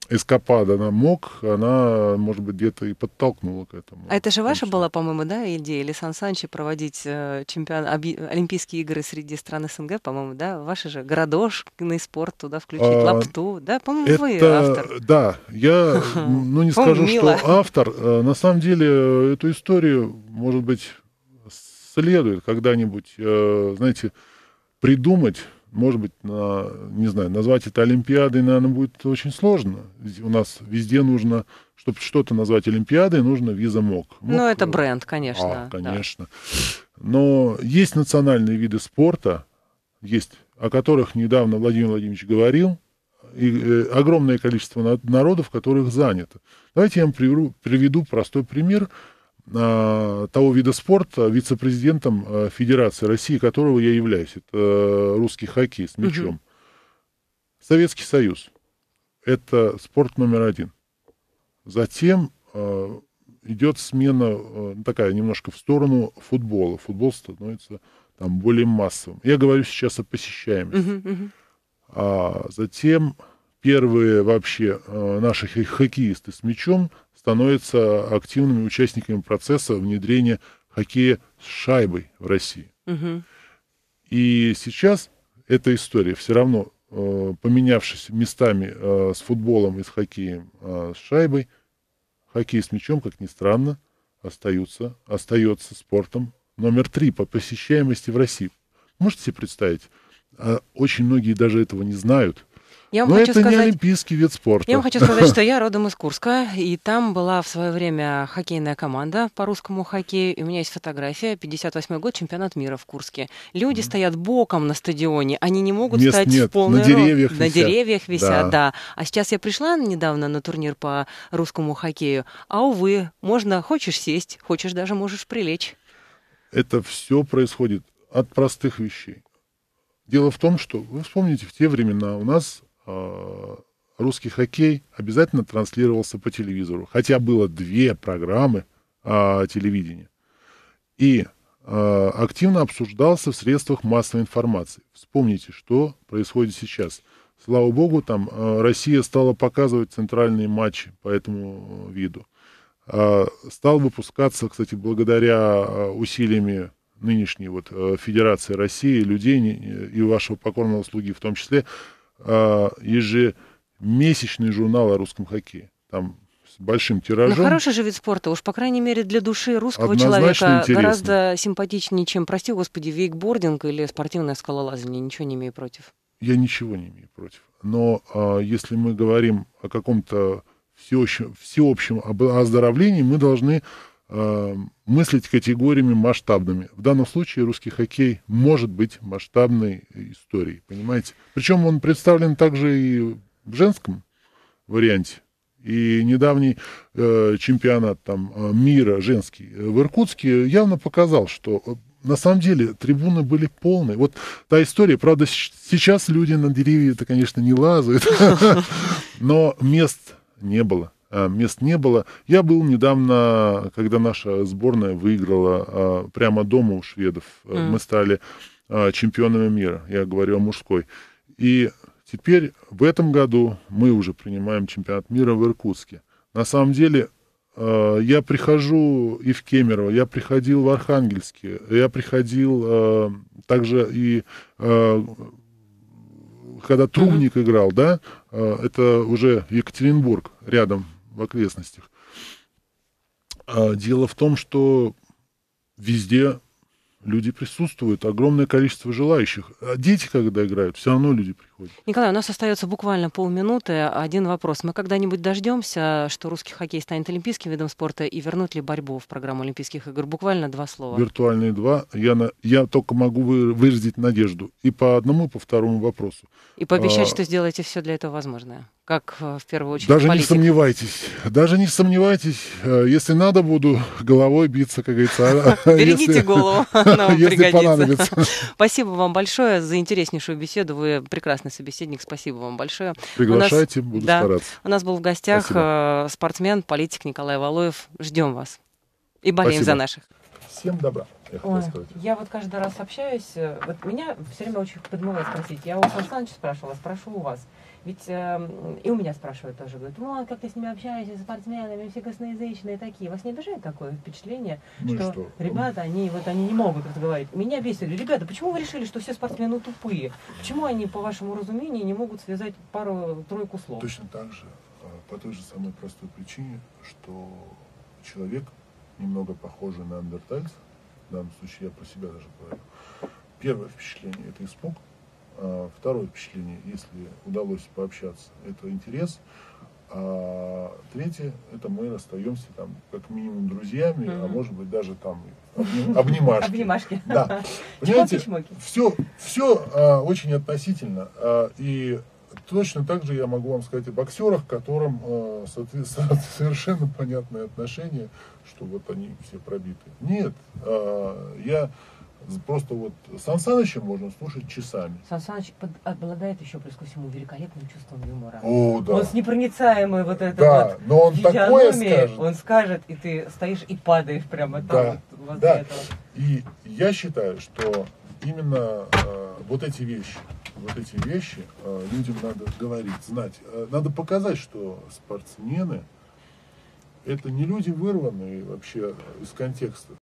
S2: эскапада она мог, она, может быть, где-то и подтолкнула к этому.
S1: А это же ваша была, по-моему, да, идея Лисан Санчи проводить э, чемпион... Олимпийские игры среди стран СНГ, по-моему, да? Ваши же городошный спорт туда включить, а, лапту, да? По-моему, это... вы автор. Да,
S2: я, ну, не скажу, что автор. Э, на самом деле, э, эту историю, может быть, следует когда-нибудь, знаете, придумать может быть, на, не знаю, назвать это Олимпиадой, наверное, будет очень сложно. У нас везде нужно, чтобы что-то назвать Олимпиадой, нужно виза МОК. Ну, МОК ну, это э,
S1: бренд, конечно. А, конечно.
S2: Да. Но есть национальные виды спорта, есть, о которых недавно Владимир Владимирович говорил, и э, огромное количество народов, которых занято. Давайте я вам приведу простой пример. Э, того вида спорта вице-президентом э, Федерации России, которого я являюсь. Это э, русский хоккей с мячом. Угу. Советский Союз. Это спорт номер один. Затем идет смена такая немножко в сторону футбола. Футбол становится там более массовым. Я говорю сейчас о посещаемости. Угу, угу. А затем первые вообще э, наши хоккеисты с мячом становятся активными участниками процесса внедрения хоккея с шайбой в России. Угу. И сейчас эта история все равно, э, поменявшись местами э, с футболом и с хоккеем с шайбой, хоккей с мячом, как ни странно, остаются, остается спортом номер три по посещаемости в России. Можете себе представить? А очень многие даже этого не знают – я вам Но хочу это сказать, не олимпийский вид спорта. Я вам хочу сказать, что я
S1: родом из Курска, и там была в свое время хоккейная команда по русскому хоккею. И у меня есть фотография, 58 год, чемпионат мира в Курске. Люди стоят боком на стадионе, они не могут Мест стать нет, в полный на деревьях рост. висят. На деревьях висят, да. да. А сейчас я пришла недавно на турнир по русскому хоккею, а увы, можно, хочешь сесть, хочешь даже можешь прилечь.
S2: Это все происходит от простых вещей. Дело в том, что, вы вспомните, в те времена у нас Э, русский хоккей обязательно транслировался по телевизору, хотя было две программы а, телевидения. И а, активно обсуждался в средствах массовой информации. Вспомните, что происходит сейчас. Слава богу, там а, Россия стала показывать центральные матчи по этому виду. А, стал выпускаться, кстати, благодаря усилиями нынешней вот Федерации России, людей и вашего покорного слуги в том числе, э, ежемесячный журнал о русском хоккее. Там с большим тиражом. Но ну, хороший же
S1: вид спорта, уж, по крайней мере, для души русского человека интересно. гораздо симпатичнее, чем, прости господи, вейкбординг или спортивное скалолазание. Ничего не имею против.
S2: Я ничего не имею против. Но э, если мы говорим о каком-то всеобщем, всеобщем оздоровлении, мы должны Э, мыслить категориями масштабными. В данном случае русский хоккей может быть масштабной историей, понимаете? Причем он представлен также и в женском варианте. И недавний э, чемпионат там, э, мира женский э, в Иркутске явно показал, что на самом деле трибуны были полны. Вот та история, правда, сейчас люди на деревья-то, конечно, не лазают, но мест не было. Э, мест не было. Я был недавно, когда наша сборная выиграла э, прямо дома у шведов. Mm. Мы стали чемпионами мира. Я говорю о мужской. И теперь в этом году мы уже принимаем чемпионат мира в Иркутске. На самом деле я прихожу и в Кемерово, я приходил в Архангельске, я приходил также и когда Трубник играл, да, это уже Екатеринбург рядом в окрестностях. А дело в том, что везде люди присутствуют, огромное количество желающих. А дети, когда играют, все равно люди присутствуют
S1: происходит. Николай, у нас остается буквально полминуты. Один вопрос. Мы когда-нибудь дождемся, что русский хоккей станет олимпийским видом спорта и вернут ли борьбу в программу Олимпийских игр? Буквально два слова.
S2: Виртуальные два. Я, на, я только могу выразить надежду и по одному, и по второму вопросу. И пообещать, а, что
S1: сделаете все для этого возможное. Как э, в первую очередь Даже политик. не
S2: сомневайтесь. Даже не сомневайтесь. Э, если надо, буду головой биться, как говорится. Берегите а, а голову, если понадобится.
S1: Спасибо вам большое за интереснейшую беседу. Вы прекрасно прекрасный собеседник. Спасибо вам большое.
S2: Приглашайте, у нас, буду да, стараться.
S1: У нас был в гостях Спасибо. Э, спортсмен, политик Николай Валуев. Ждем вас. И болеем Спасибо. за наших. Всем добра. Я, Ой, я вот каждый раз общаюсь, э, вот меня все время очень подмывает спросить. Я у Сан Саныча спрашивала, спрошу у вас. Ведь э, и у меня спрашивают тоже, говорят, ну, а как ты с ними общаешься, с спортсменами, все косноязычные такие. Вас не обижает такое впечатление, ну что, что ребята, они вот они не могут разговаривать. Меня бесили. Ребята, почему вы решили, что все спортсмены тупые? Почему они, по вашему разумению, не могут связать
S2: пару-тройку слов? Точно так же, э, по той же самой простой причине, что человек немного похожий на андертальца, в данном случае я про себя даже говорю, первое впечатление – это испуг – а, второе впечатление, если удалось пообщаться, это интерес. А третье, это мы расстаемся там как минимум друзьями, mm-hmm. а может быть даже там обнимашки. Обнимашки. Да. Понимаете, все, все а, очень относительно. А, и точно так же я могу вам сказать о боксерах, которым а, совершенно понятное отношение, что вот они все пробиты. Нет, а, я Просто вот Сан Саныча можно слушать часами. Сан Саныч под, обладает еще, плюс ко всему, великолепным чувством юмора. О, да. Он
S1: с непроницаемой вот этой да, вот но он такое скажет. Он скажет, и ты стоишь и падаешь прямо там. Да, вот да. Этого.
S2: И я считаю, что именно э, вот эти вещи, вот эти вещи э, людям надо говорить, знать. Э, надо показать, что спортсмены это не люди вырванные вообще из контекста.